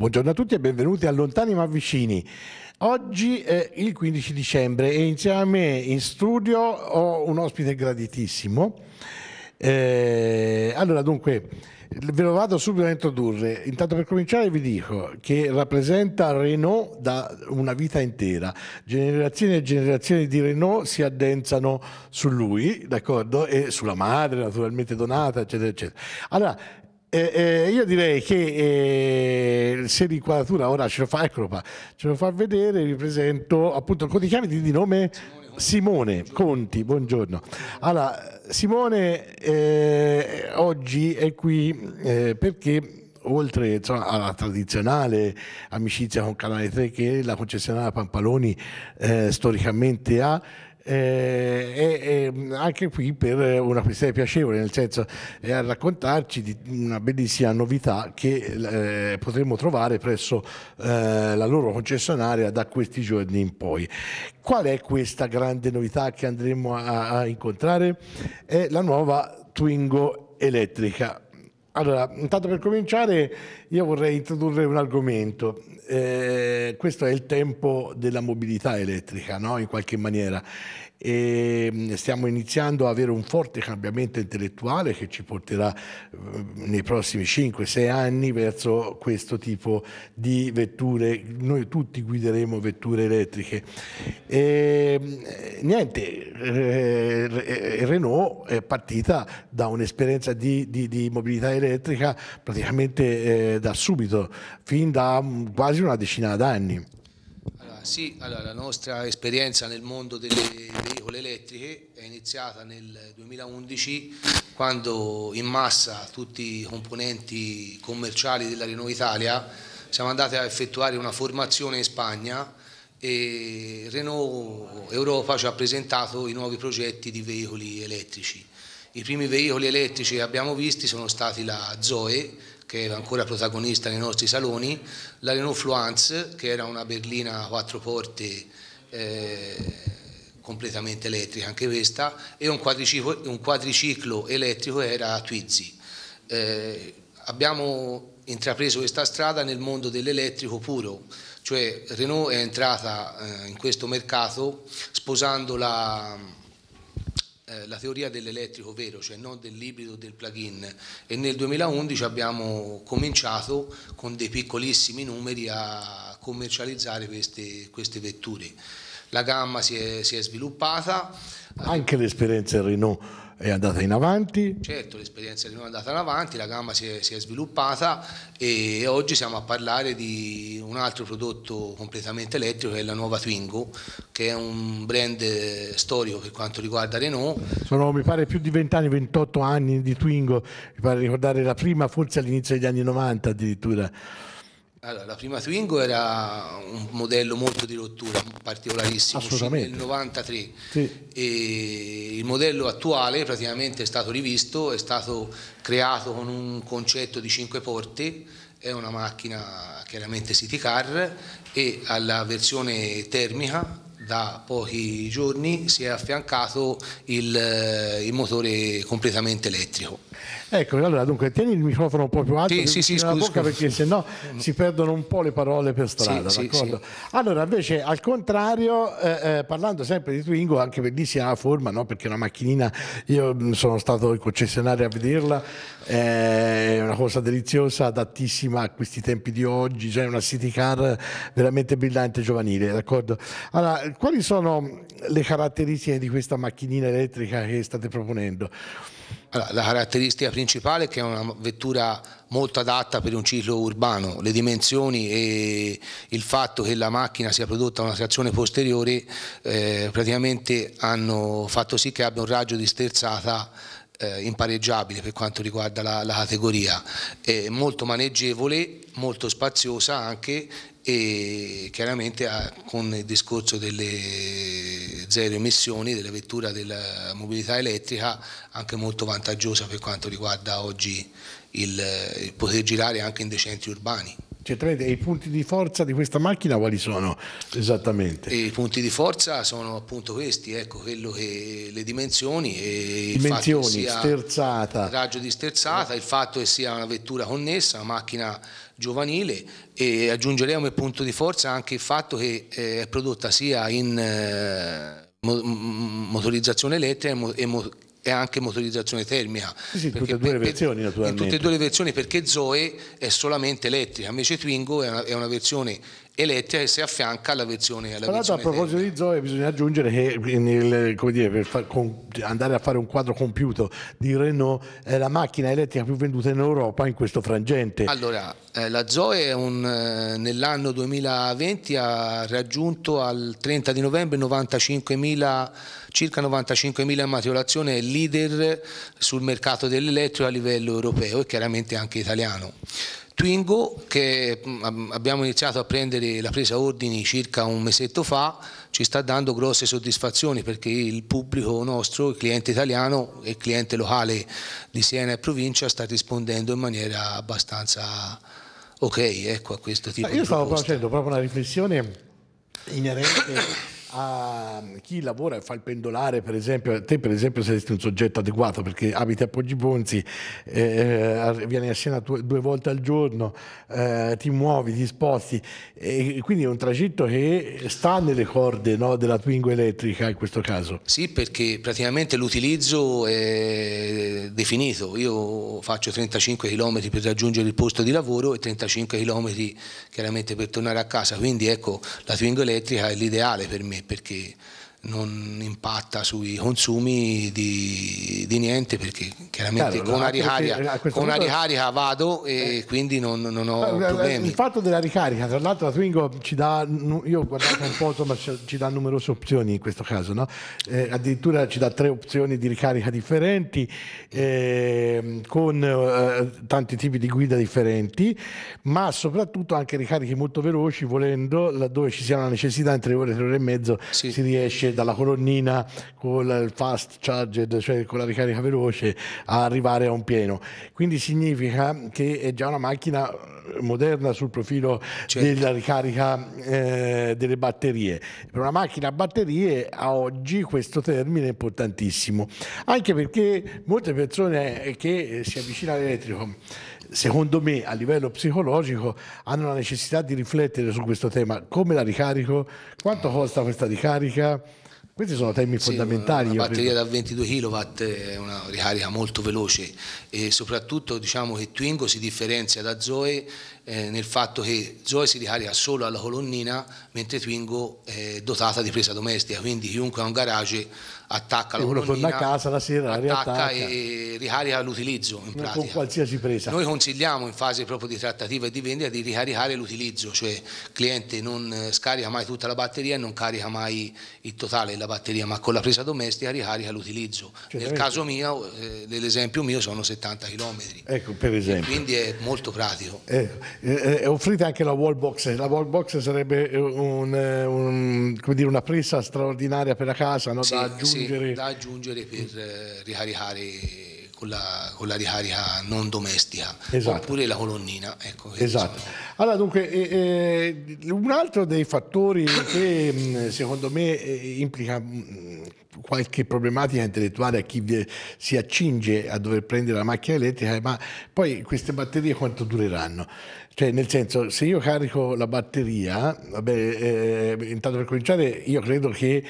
Buongiorno a tutti e benvenuti a Lontani ma Vicini. Oggi è il 15 dicembre e insieme a me in studio ho un ospite graditissimo. Eh, allora dunque, ve lo vado subito a introdurre. Intanto per cominciare vi dico che rappresenta Renault da una vita intera. Generazioni e generazioni di Renault si addensano su lui, d'accordo? E sulla madre, naturalmente donata, eccetera, eccetera. Allora, eh, eh, io direi che eh, se l'inquadratura ora ce lo fa, eccolo qua, ce lo fa vedere, vi presento appunto, come ti chiami di nome? Simone, Simone Conti, buongiorno. Allora, Simone eh, oggi è qui eh, perché oltre insomma, alla tradizionale amicizia con Canale 3 che la concessionaria Pampaloni eh, storicamente ha, eh, e, e anche qui per una questione piacevole, nel senso è a raccontarci di una bellissima novità che eh, potremo trovare presso eh, la loro concessionaria da questi giorni in poi. Qual è questa grande novità che andremo a, a incontrare? È la nuova Twingo elettrica. Allora, intanto per cominciare io vorrei introdurre un argomento eh, questo è il tempo della mobilità elettrica, no? in qualche maniera e ehm, stiamo iniziando ad avere un forte cambiamento intellettuale che ci porterà eh, nei prossimi 5-6 anni verso questo tipo di vetture. Noi tutti guideremo vetture elettriche. E, ehm, niente, eh, Renault è partita da un'esperienza di, di, di mobilità elettrica praticamente eh, da subito, fin da mm, quasi una decina d'anni sì, allora, la nostra esperienza nel mondo delle veicole elettriche è iniziata nel 2011 quando in massa tutti i componenti commerciali della Renault Italia siamo andati a effettuare una formazione in Spagna e Renault Europa ci ha presentato i nuovi progetti di veicoli elettrici. I primi veicoli elettrici che abbiamo visti sono stati la Zoe, che era ancora protagonista nei nostri saloni, la Renault Fluence, che era una berlina a quattro porte eh, completamente elettrica, anche questa, e un quadriciclo, un quadriciclo elettrico era Twizy. Eh, abbiamo intrapreso questa strada nel mondo dell'elettrico puro, cioè Renault è entrata eh, in questo mercato sposando la eh, la teoria dell'elettrico vero, cioè non dell'ibrido del plug-in e nel 2011 abbiamo cominciato con dei piccolissimi numeri a commercializzare queste, queste vetture. La gamma si è, si è sviluppata. Anche l'esperienza Renault è andata in avanti? Certo, l'esperienza di noi è andata in avanti, la gamma si è, si è sviluppata e oggi siamo a parlare di un altro prodotto completamente elettrico che è la nuova Twingo, che è un brand eh, storico per quanto riguarda Renault. Sono mi pare più di 20 anni, 28 anni di Twingo, mi pare ricordare la prima forse all'inizio degli anni 90 addirittura. Allora, la prima Twingo era un modello molto di rottura, particolarissimo, nel 93. Sì. E il modello attuale praticamente è stato rivisto, è stato creato con un concetto di cinque porte, è una macchina chiaramente city car e alla versione termica da pochi giorni si è affiancato il, eh, il motore completamente elettrico. Ecco, allora dunque tieni il microfono un po' più alto sì, sì, sì, scusa, scusa. perché sennò si perdono un po' le parole per strada, sì, d'accordo? Sì, allora invece al contrario, eh, eh, parlando sempre di Twingo, anche bellissima la forma, no? perché è una macchinina, io mm, sono stato in concessionario a vederla, eh, è una cosa deliziosa, adattissima a questi tempi di oggi, cioè una city car veramente brillante giovanile, d'accordo? Allora, quali sono le caratteristiche di questa macchinina elettrica che state proponendo? Allora, la caratteristica principale è che è una vettura molto adatta per un ciclo urbano, le dimensioni e il fatto che la macchina sia prodotta a una trazione posteriore eh, praticamente hanno fatto sì che abbia un raggio di sterzata eh, impareggiabile per quanto riguarda la, la categoria, è molto maneggevole, molto spaziosa anche e chiaramente con il discorso delle zero emissioni della vettura della mobilità elettrica anche molto vantaggiosa per quanto riguarda oggi il, il poter girare anche in dei centri urbani. Certamente, cioè, e i punti di forza di questa macchina quali sono esattamente? E I punti di forza sono appunto questi, ecco, che, le dimensioni, e dimensioni sterzata. raggio di sterzata, il fatto che sia una vettura connessa, una macchina giovanile e aggiungeremo il punto di forza anche il fatto che eh, è prodotta sia in eh, motorizzazione elettrica e anche motorizzazione termica. Sì, sì, tutte e due le versioni naturalmente. In tutte e due le versioni perché Zoe è solamente elettrica, invece Twingo è una, è una versione eletta che si affianca alla versione alla Tra a proposito di Zoe bisogna aggiungere che nel, dire, per far, con, andare a fare un quadro compiuto di Renault è eh, la macchina elettrica più venduta in Europa in questo frangente. Allora, eh, la Zoe un, eh, nell'anno 2020 ha raggiunto al 30 di novembre 95.000, circa 95.000 immatricolazioni, leader sul mercato dell'elettrico a livello europeo e chiaramente anche italiano. Twingo che mm, abbiamo iniziato a prendere la presa ordini circa un mesetto fa ci sta dando grosse soddisfazioni perché il pubblico nostro, il cliente italiano e il cliente locale di Siena e provincia sta rispondendo in maniera abbastanza ok ecco, a questo tipo Io di Io stavo facendo proprio una riflessione inerente a chi lavora e fa il pendolare, per esempio, te per esempio saresti un soggetto adeguato perché abiti a Poggi Ponzi, eh, eh vieni a scena due volte al giorno, eh, ti muovi, ti sposti, e quindi è un tragitto che sta nelle corde no, della Twingo elettrica in questo caso. Sì, perché praticamente l'utilizzo è definito, io faccio 35 km per raggiungere il posto di lavoro e 35 km chiaramente per tornare a casa, quindi ecco la Twingo elettrica è l'ideale per me perché non impatta sui consumi di, di niente perché chiaramente Chiaro, con, una ricarica, con una ricarica, vado e eh. quindi non, non, ho eh, eh, eh, problemi. Il fatto della ricarica, tra l'altro la Twingo ci dà, io ho guardato un po', ma ci dà numerose opzioni in questo caso, no? eh, addirittura ci dà tre opzioni di ricarica differenti ehm, eh, con tanti tipi di guida differenti, ma soprattutto anche ricariche molto veloci volendo, laddove ci sia una necessità, in tre ore, tre ore e mezzo sì. si riesce dalla colonnina con il fast charger, cioè con la ricarica veloce, a arrivare a un pieno. Quindi significa che è già una macchina moderna sul profilo certo. della ricarica eh, delle batterie. Per una macchina a batterie a oggi questo termine è importantissimo, anche perché molte persone che si avvicinano all'elettrico secondo me a livello psicologico hanno la necessità di riflettere su questo tema come la ricarico quanto costa questa ricarica questi sono temi sì, fondamentali. Una batteria da 22 kW è una ricarica molto veloce e soprattutto diciamo che Twingo si differenzia da Zoe eh, nel fatto che Zoe si ricarica solo alla colonnina mentre Twingo è dotata di presa domestica, quindi chiunque ha un garage attacca la colonnina, torna a casa la sera, attacca, attacca. e ricarica l'utilizzo in pratica. Con qualsiasi presa. Noi consigliamo in fase proprio di trattativa e di vendita di ricaricare l'utilizzo, cioè il cliente non eh, scarica mai tutta la batteria e non carica mai il totale della batteria, ma con la presa domestica ricarica l'utilizzo. Cioè, nel caso mio, eh, l'esempio mio sono 70 km. Ecco, per esempio. E quindi è molto pratico. Eh. Eh, eh, offrite anche la wall box, la wall box sarebbe eh, un, eh, un, dire, una presa straordinaria per la casa no? sì, da aggiungere, sì, da aggiungere per eh, ricaricare con la, con la, ricarica non domestica esatto. oppure la colonnina. Ecco, esatto. Sono... Allora dunque eh, un altro dei fattori che mm, secondo me eh, implica mh, mm, qualche problematica intellettuale a chi si accinge a dover prendere la macchina elettrica, ma poi queste batterie quanto dureranno? Cioè, nel senso, se io carico la batteria, vabbè, eh, intanto per cominciare, io credo che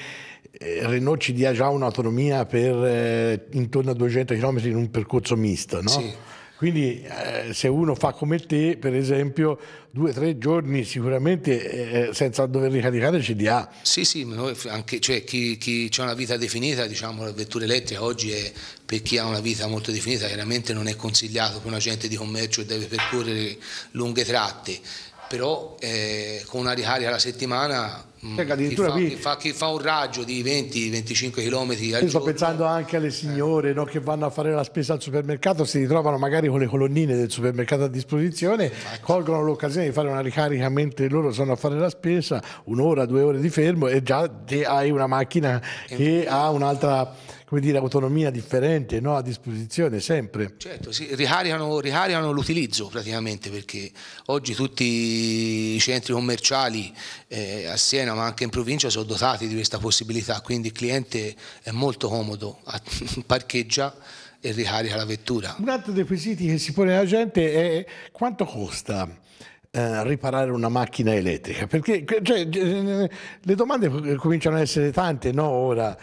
eh, Renault ci dia già un'autonomia per eh, intorno a 200 km in un percorso misto, no? Sì. Quindi eh, se uno fa come te, per esempio, due o tre giorni sicuramente eh, eh, senza dover ricaricare ci dia. Sì, sì, anche, cioè, chi, chi ha una vita definita, diciamo, la vettura elettrica oggi è, per chi ha una vita molto definita, chiaramente non è consigliato per un agente di commercio che deve percorrere lunghe tratte però eh, con una ricarica alla settimana cioè, chi, fa, chi, fa, chi, fa, un raggio di 20-25 km al Io giorno. sto pensando anche alle signore eh. no, che vanno a fare la spesa al supermercato si ritrovano magari con le colonnine del supermercato a disposizione Infatti. colgono l'occasione di fare una ricarica mentre loro sono a fare la spesa un'ora, due ore di fermo e già hai una macchina che ha un'altra come dire, autonomia differente no? a disposizione sempre. Certo, sì, ricaricano, ricaricano l'utilizzo praticamente perché oggi tutti i centri commerciali eh, a Siena ma anche in provincia sono dotati di questa possibilità, quindi il cliente è molto comodo, parcheggia e ricarica la vettura. Un altro dei quesiti che si pone alla gente è quanto costa eh, riparare una macchina elettrica? Perché cioè, le domande cominciano ad essere tante, no? Ora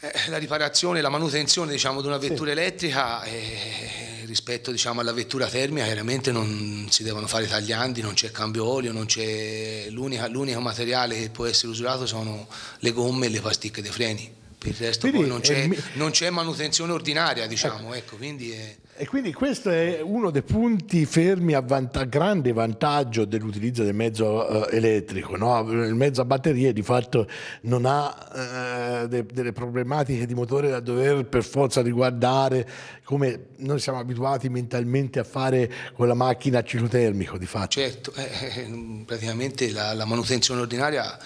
eh, la riparazione, la manutenzione diciamo, di una vettura sì. elettrica eh, rispetto diciamo, alla vettura termica chiaramente non si devono fare tagliandi, non c'è cambio olio, l'unico materiale che può essere usurato sono le gomme e le pasticche dei freni. Per il resto quindi, non, c'è, eh, non, c'è, manutenzione ordinaria, ecco. diciamo. Ecco, quindi è... E quindi questo è uno dei punti fermi a, vant- grande vantaggio dell'utilizzo del mezzo eh, elettrico. No? Il mezzo a batterie di fatto non ha eh, de- delle problematiche di motore da dover per forza riguardare come noi siamo abituati mentalmente a fare con la macchina a ciclo termico di fatto. Certo, eh, eh, praticamente la, la manutenzione ordinaria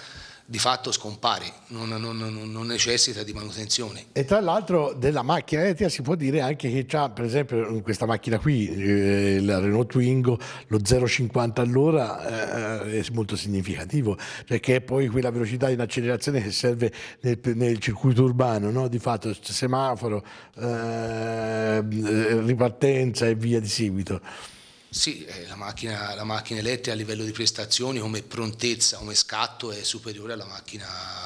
di fatto scompare, non, non, non, non, necessita di manutenzione. E tra l'altro della macchina elettrica si può dire anche che c'ha per esempio questa macchina qui, eh, la Renault Twingo, lo 0,50 all'ora eh, è molto significativo, perché è poi quella velocità in accelerazione che serve nel, nel circuito urbano, no? di fatto semaforo, eh, ripartenza e via di seguito. Sì, eh, la macchina, la macchina, elettrica a livello di prestazioni, come prontezza, come scatto è superiore alla macchina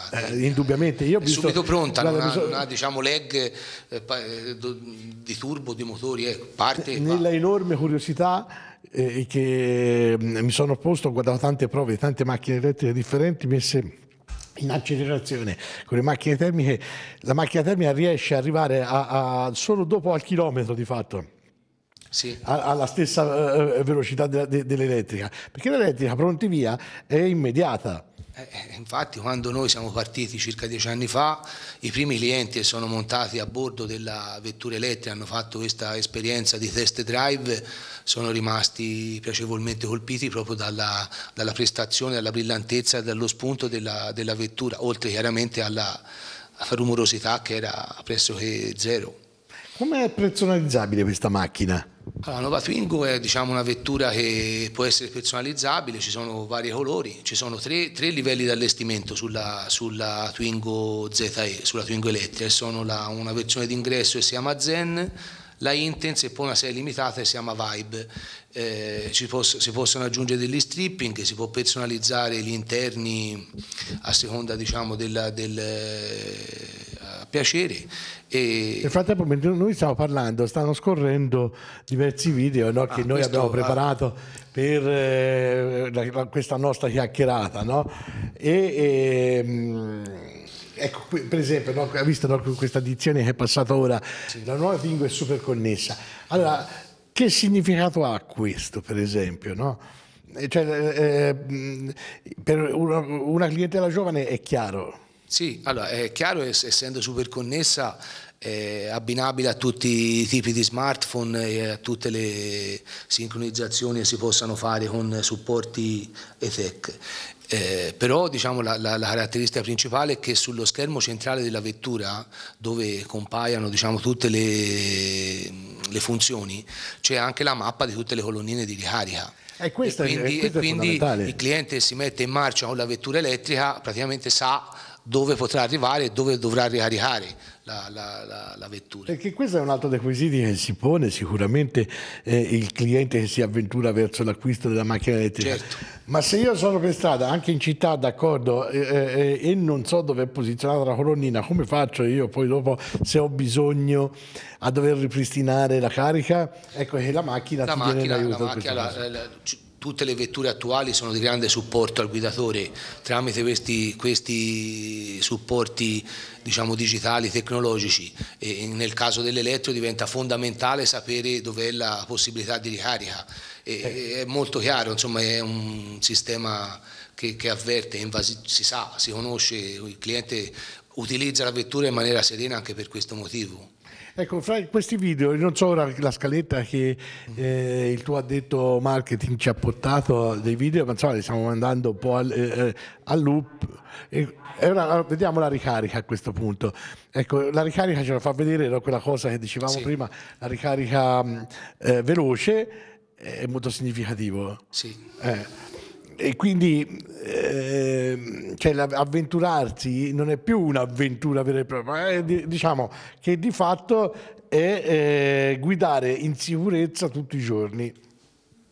eh, indubbiamente, io ho visto, subito pronta, guarda, non, ha, so... non ha diciamo, leg eh, eh di turbo, di motori, eh, parte Nella va. enorme curiosità eh, che mm, mi sono posto, ho guardato tante prove di tante macchine elettriche differenti messe in accelerazione con le macchine termiche, la macchina termica riesce ad arrivare a, a solo dopo al chilometro di fatto sì. alla stessa eh, velocità de, de, dell'elettrica, perché l'elettrica pronti via è immediata. Eh, eh, infatti quando noi siamo partiti circa dieci anni fa, i primi clienti che sono montati a bordo della vettura elettrica hanno fatto questa esperienza di test drive, sono rimasti piacevolmente colpiti proprio dalla, dalla prestazione, dalla brillantezza e dallo spunto della, della vettura, oltre chiaramente alla rumorosità che era pressoché zero. Com'è personalizzabile questa macchina? Allora, Nova Twingo è diciamo, una vettura che può essere personalizzabile, ci sono vari colori, ci sono tre, tre livelli di allestimento sulla, sulla, Twingo ZE, sulla Twingo Elettrica, sono la, una versione d'ingresso che si chiama Zen, la Intense e poi una serie limitata che si chiama Vibe. Eh, posso, si possono aggiungere degli stripping, si può personalizzare gli interni a seconda diciamo, della, del eh, a piacere. E... Nel frattempo, mentre noi stiamo parlando, stanno scorrendo diversi video no, che ah, noi abbiamo preparato ah, per eh, questa nostra chiacchierata. No? E, e, ehm, mh, ecco, per esempio, no, visto no, questa dizione che è passata ora, sì. la nuova lingua è super connessa. Allora, che significato ha questo, per esempio? No? Eh, cioè, eh, eh, per una, una clientela giovane è chiaro. Sì, allora è chiaro, essendo super connessa, eh, abbinabile a tutti i tipi di smartphone e a tutte le sincronizzazioni che si possano fare con supporti e Eh, però diciamo, la, la, la, caratteristica principale è che sullo schermo centrale della vettura, dove compaiono diciamo, tutte le, le funzioni, c'è anche la mappa di tutte le colonnine di ricarica. E, quindi, è, e quindi il cliente si mette in marcia con la vettura elettrica praticamente sa dove potrà arrivare e dove dovrà ricaricare la, la, la, la, vettura. Perché questo è un altro dei quesiti che si pone sicuramente eh, il cliente che si avventura verso l'acquisto della macchina elettrica. Certo. Ma se io sono per strada, anche in città, d'accordo, eh, eh, eh e non so dove è posizionata la colonnina, come faccio io poi dopo se ho bisogno a dover ripristinare la carica? Ecco che la macchina la ti macchina, viene in aiuto. La macchina, Tutte le vetture attuali sono di grande supporto al guidatore tramite questi, questi supporti diciamo, digitali, tecnologici. E nel caso dell'elettro diventa fondamentale sapere dov'è la possibilità di ricarica. E, è molto chiaro, insomma, è un sistema che, che avverte, invasi- si sa, si conosce, il cliente utilizza la vettura in maniera serena anche per questo motivo. Ecco, fra questi video, non so ora la scaletta che eh, il tuo addetto marketing ci ha portato dei video, ma insomma li stiamo mandando un po' al, eh, eh al loop. E, e ora vediamo la ricarica a questo punto. Ecco, la ricarica ce la fa vedere era quella cosa che dicevamo sì. prima, la ricarica mm, eh, veloce eh, è molto significativo. Sì. Eh e quindi eh, cioè, avventurarsi non è più un'avventura vera e propria, è, diciamo che di fatto è eh, guidare in sicurezza tutti i giorni.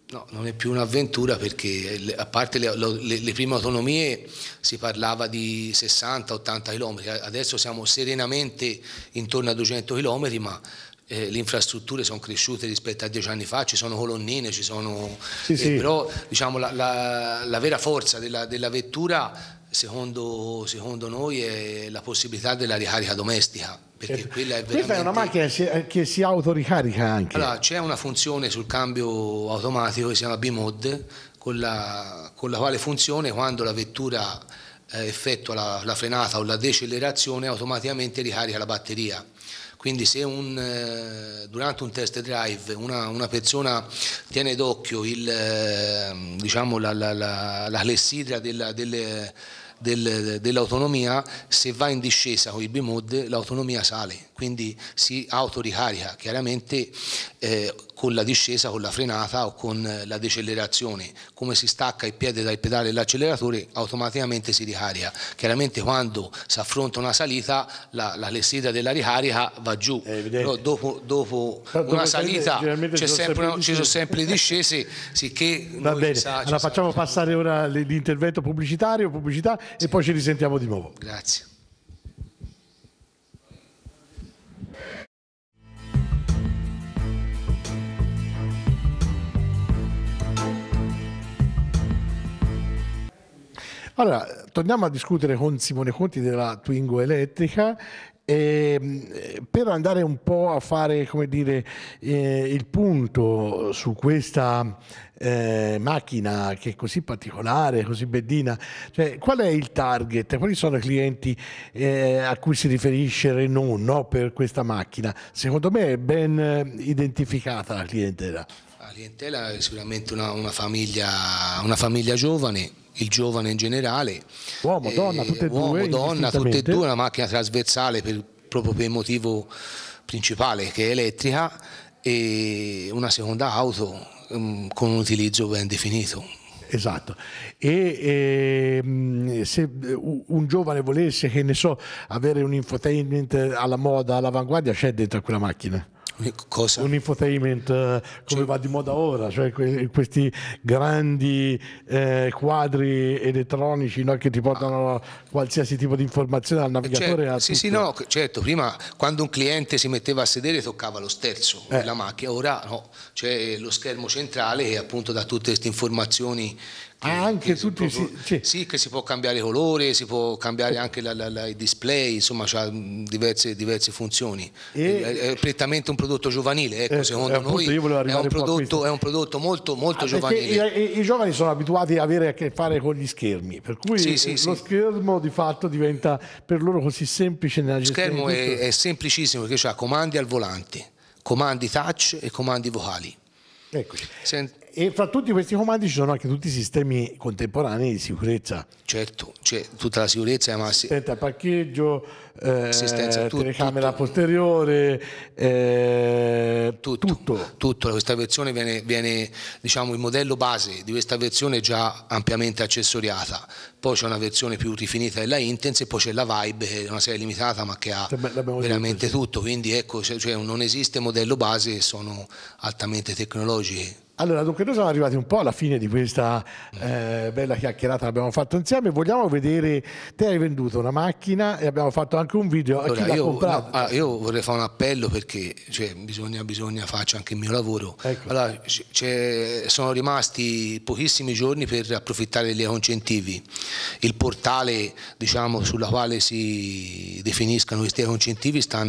No, non è più un'avventura perché a parte le, le, le prime autonomie si parlava di 60-80 km, adesso siamo serenamente intorno a 200 km, ma eh, le infrastrutture sono cresciute rispetto a dieci anni fa, ci sono colonnine, ci sono... Sì, eh, sì. però diciamo, la, la, la, vera forza della, della vettura Secondo, secondo, noi è la possibilità della ricarica domestica. Perché certo. quella è veramente... Questa è una macchina che si, eh, si autoricarica anche. Allora, c'è una funzione sul cambio automatico che si chiama B-Mod, con la, con la quale funzione quando la vettura eh, effettua la, la frenata o la decelerazione automaticamente ricarica la batteria quindi se un, eh, durante un test drive una, una persona tiene d'occhio eh, diciamo la, la, la, la, clessidra della, delle, del, dell'autonomia, se va in discesa con il bimod l'autonomia sale quindi si autoricarica chiaramente eh, con la discesa, con la frenata o con eh, la decelerazione. Come si stacca il piede dal pedale dell'acceleratore, automaticamente si ricarica. Chiaramente quando si affronta una salita, la, la lessida della ricarica va giù. Però dopo, dopo una salita c'è sempre, ci sono sempre discese, sicché... Va bene, sa, allora facciamo sa. passare ora l'intervento pubblicitario, pubblicità, sì. e poi ci risentiamo di nuovo. Grazie. Allora, torniamo a discutere con Simone Conti della Twingo elettrica e ehm, per andare un po' a fare dire, eh, il punto su questa eh, macchina che è così particolare, così bellina, cioè, qual è il target, quali sono i clienti eh, a cui si riferisce Renault no, per questa macchina? Secondo me è ben eh, identificata la clientela. La clientela è sicuramente una, una, famiglia, una famiglia giovane, il giovane in generale. Uomo, e, eh, donna, tutte e uomo, due. donna, tutte e due, una macchina trasversale per, proprio per il motivo principale che è elettrica e una seconda auto um, con un utilizzo ben definito. Esatto, e, e, ehm, se un giovane volesse, che ne so, avere un infotainment alla moda, all'avanguardia, c'è dentro quella macchina? Cosa? Un infotainment eh, come cioè, va di moda ora, cioè que- questi grandi eh, quadri elettronici no, che ti portano ah, qualsiasi tipo di informazione al navigatore. Cioè, sì, sì, no, certo, prima quando un cliente si metteva a sedere toccava lo sterzo eh. della macchina, ora no, c'è lo schermo centrale che appunto dà tutte queste informazioni Ah, che, ah, anche che tutto, si, sì. sì, che si può cambiare colore, si può cambiare anche la, la, la, il display, insomma ha diverse, diverse, funzioni. E... È, è prettamente un prodotto giovanile, ecco, eh, secondo noi è un, prodotto, è un, prodotto, molto, molto ah, giovanile. I, I, giovani sono abituati a avere a che fare con gli schermi, per cui sì, sì, lo schermo di fatto diventa per loro così semplice nella gestione. Lo schermo è, è semplicissimo perché ha comandi al volante, comandi touch e comandi vocali. Eccoci. Sent- e fra tutti questi comandi ci sono anche tutti i sistemi contemporanei di sicurezza. Certo, c'è cioè, tutta la sicurezza. Ma assistenza al parcheggio, eh, assistenza, tu, telecamera tutto, posteriore, eh, tutto, tutto. tutto. Questa versione viene, viene, diciamo, il modello base di questa versione è già ampiamente accessoriata. Poi c'è una versione più rifinita della Intense e poi c'è la Vibe, che è una serie limitata ma che ha veramente tutto. Quindi ecco, cioè, non esiste modello base, sono altamente tecnologiche. Allora, dunque noi siamo arrivati un po' alla fine di questa eh, bella chiacchierata che abbiamo fatto insieme. Vogliamo vedere, te hai venduto una macchina e abbiamo fatto anche un video. Allora, io, no, ah, io, vorrei fare un appello perché cioè, bisogna, bisogna faccio anche il mio lavoro. Ecco. Allora, sono rimasti pochissimi giorni per approfittare degli incentivi. Il portale diciamo, sulla quale si definiscano questi incentivi sta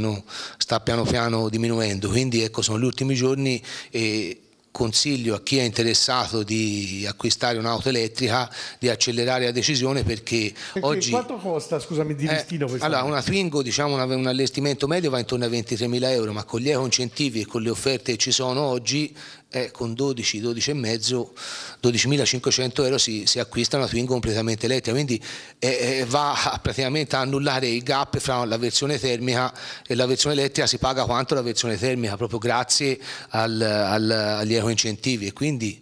piano piano diminuendo, quindi ecco, sono gli ultimi giorni. E, consiglio a chi è interessato di acquistare un'auto elettrica di accelerare la decisione perché, perché oggi... Quanto costa, scusami, di eh, listino eh, Allora, una Twingo, diciamo una, un allestimento medio va intorno a 23.000 euro, ma con gli eco incentivi e con le offerte che ci sono oggi eh, con 12, 12,5, 12.500 euro si, si, acquista una Twingo completamente elettrica, quindi eh, eh, va a praticamente a annullare il gap fra la versione termica e la versione elettrica, si paga quanto la versione termica proprio grazie al, al, agli ecoincentivi e quindi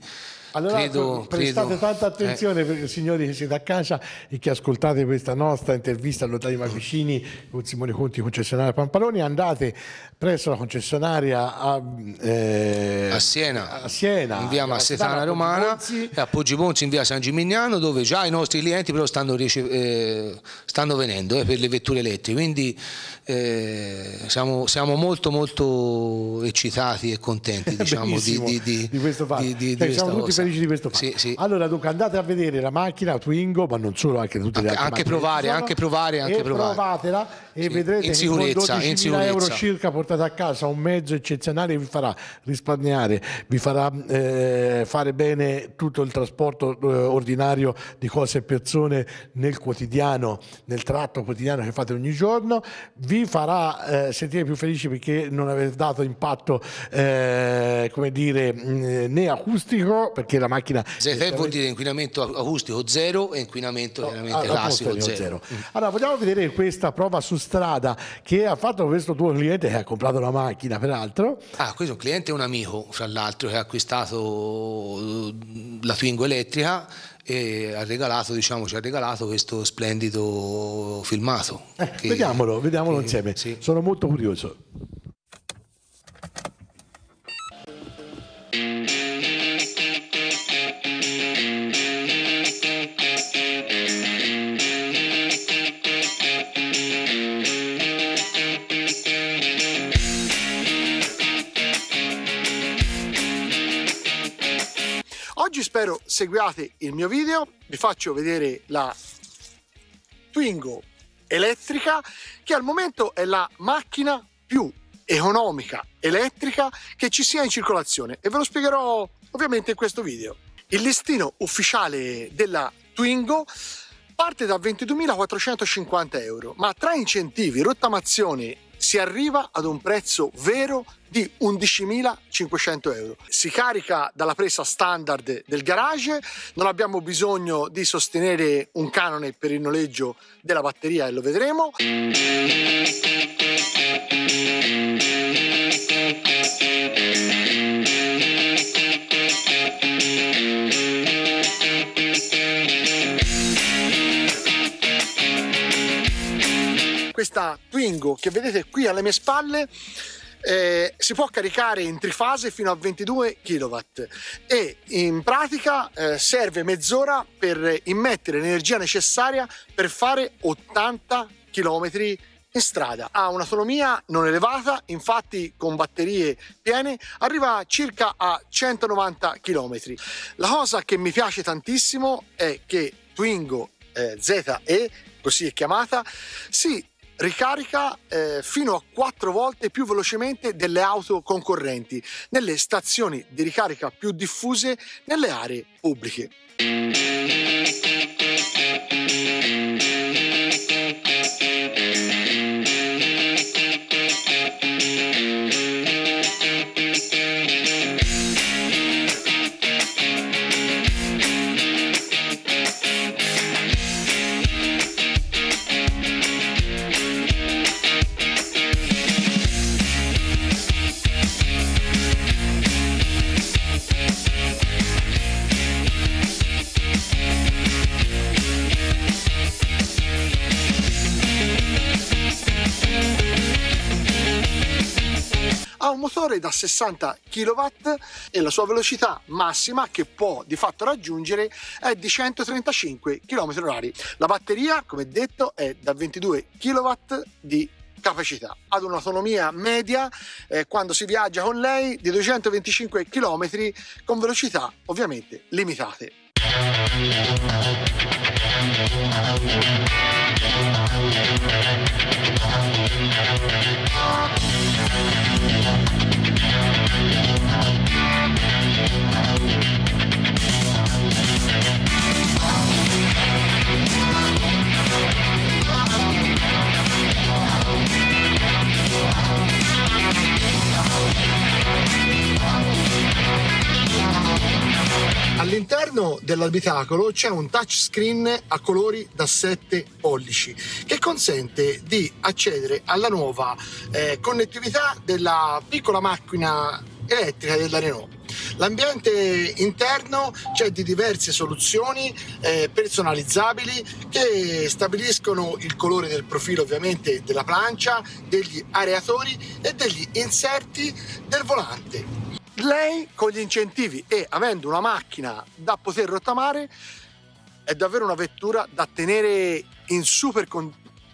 allora, credo, prestate credo, tanta attenzione, eh. perché, signori che siete a casa e che ascoltate questa nostra intervista all'Hotel Maguicini con Simone Conti, concessionaria Pampaloni, andate presso la concessionaria a, eh, a, Siena, a Siena, in via Massetana Romana e a Poggi Ponzi in via San Gimignano, dove già i nostri clienti però stanno, eh, stanno venendo eh, per le vetture elettriche. Quindi eh, siamo, siamo molto molto eccitati e contenti diciamo, di, di, di, di questo fatto. Di, di, Beh, di siamo tutti dici di questo fatto. Sì, sì. Allora, dunque, andate a vedere la macchina Twingo, ma non solo, anche tutte le anche, provare, Anche provare, anche provare, anche provare. Provatela e vedrete in che con 12.000 euro circa portate a casa un mezzo eccezionale vi farà risparmiare, vi farà eh, fare bene tutto il trasporto eh, ordinario di cose e persone nel quotidiano, nel tratto quotidiano che fate ogni giorno, vi farà eh, sentire più felici perché non avete dato impatto eh, come dire mm, né acustico perché la macchina... ZF vuol dire inquinamento acustico zero e inquinamento no, classico zero. zero. Allora vogliamo vedere questa prova su strada che ha fatto questo tuo cliente che ha comprato la macchina peraltro. Ah, questo cliente è un amico, fra l'altro, che ha acquistato eh, la Twingo elettrica e ha regalato, diciamo, ci ha regalato questo splendido filmato. Eh, che, vediamolo, vediamolo che, insieme, sì. sono molto curioso. seguite il mio video, vi faccio vedere la Twingo elettrica che al momento è la macchina più economica elettrica che ci sia in circolazione e ve lo spiegherò ovviamente in questo video. Il listino ufficiale della Twingo parte da 22.450 euro, ma tra incentivi, rottamazioni si arriva ad un prezzo vero di 11.500 euro. Si carica dalla presa standard del garage, non abbiamo bisogno di sostenere un canone per il noleggio della batteria e lo vedremo. questa Twingo che vedete qui alle mie spalle eh, si può caricare in trifase fino a 22 kW e in pratica eh, serve mezz'ora per immettere l'energia necessaria per fare 80 km in strada. Ha un'autonomia non elevata, infatti con batterie piene arriva circa a 190 km. La cosa che mi piace tantissimo è che Twingo eh, ZE, così è chiamata, si ricarica eh, fino a quattro volte più velocemente delle auto concorrenti nelle stazioni di ricarica più diffuse nelle aree pubbliche. ha un motore da 60 kW e la sua velocità massima che può di fatto raggiungere è di 135 km/h. La batteria, come detto, è da 22 kW di capacità. Ad un'autonomia media, eh, quando si viaggia con lei, di 225 km con velocità ovviamente limitate. Thank you. All'interno dell'abitacolo c'è un touchscreen a colori da 7 pollici che consente di accedere alla nuova eh, connettività della piccola macchina elettrica della Renault. L'ambiente interno c'è di diverse soluzioni eh, personalizzabili che stabiliscono il colore del profilo ovviamente della plancia, degli areatori e degli inserti del volante lei con gli incentivi e avendo una macchina da poter rottamare è davvero una vettura da tenere in super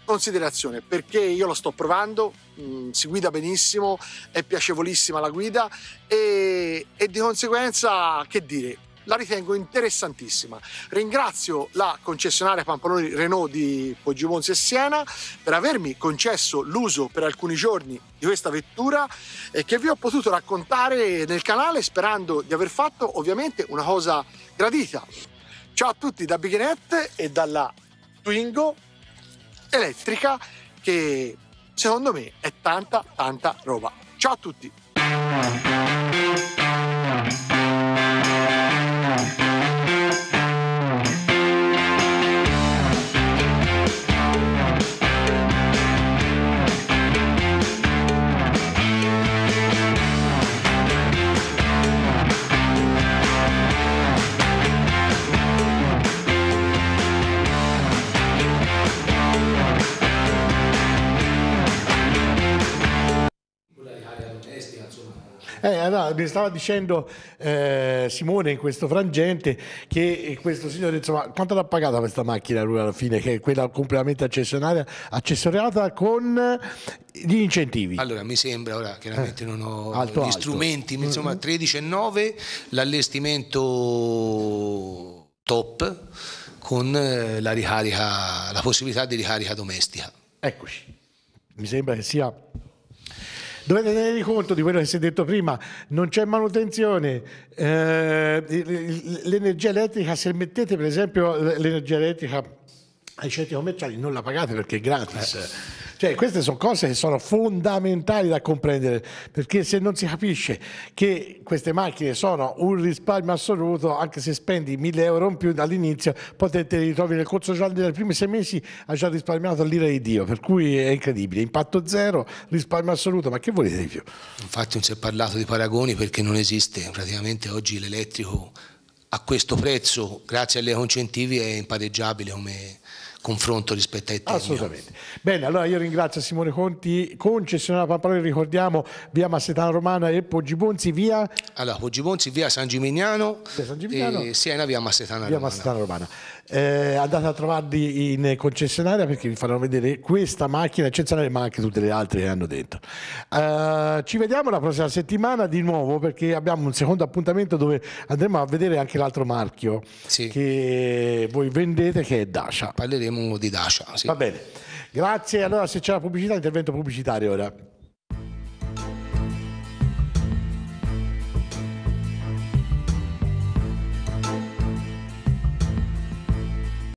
considerazione perché io lo sto provando, mm, si guida benissimo, è piacevolissima la guida e, e di conseguenza che dire, la ritengo interessantissima. Ringrazio la concessionaria Pampaloni Renault di Poggimonzi e Siena per avermi concesso l'uso per alcuni giorni di questa vettura eh, che vi ho potuto raccontare nel canale sperando di aver fatto ovviamente una cosa gradita. Ciao a tutti da Bighenet e dalla Twingo elettrica che secondo me è tanta tanta roba. Ciao a tutti! Eh, allora, mi stava dicendo eh, Simone in questo frangente che questo signore, insomma, quanto l'ha pagata questa macchina lui alla fine, che è quella completamente accessionaria, accessoriata con gli incentivi? Allora, mi sembra, ora chiaramente eh, non ho alto, gli alto. strumenti, mm-hmm. insomma, 13,9 mm. l'allestimento top con eh, la ricarica, la possibilità di ricarica domestica. Eccoci, mi sembra che sia dovete tenere conto di quello che si è detto prima, non c'è manutenzione, eh, l'energia elettrica, se mettete per esempio l'energia elettrica ai centri commerciali non la pagate perché è gratis. Eh. Cioè, queste sono cose che sono fondamentali da comprendere, perché se non si capisce che queste macchine sono un risparmio assoluto, anche se spendi 1000 euro in più dall'inizio, potete ritrovare nel corso dei primi sei mesi ha già risparmiato l'ira di Dio, per cui è incredibile. Impatto zero, risparmio assoluto, ma che volete di più? Infatti non si è parlato di paragoni perché non esiste, praticamente oggi l'elettrico a questo prezzo, grazie alle concentivi, è impareggiabile come confronto rispetto ai temi. Assolutamente. Bene, allora io ringrazio Simone Conti, concessionario Pamparoli, ricordiamo via Massetana Romana e Poggibonzi, via... Allora, Poggi via San Gimignano, via San Gimignano. e Siena, via Massetana via Romana. Massetana Romana eh, andate a trovarli in concessionaria perché vi faranno vedere questa macchina eccezionale ma anche tutte le altre che hanno dentro eh, ci vediamo la prossima settimana di nuovo perché abbiamo un secondo appuntamento dove andremo a vedere anche l'altro marchio sì. che voi vendete che è Dacia parleremo di Dacia sì. va bene grazie allora se c'è la pubblicità intervento pubblicitario ora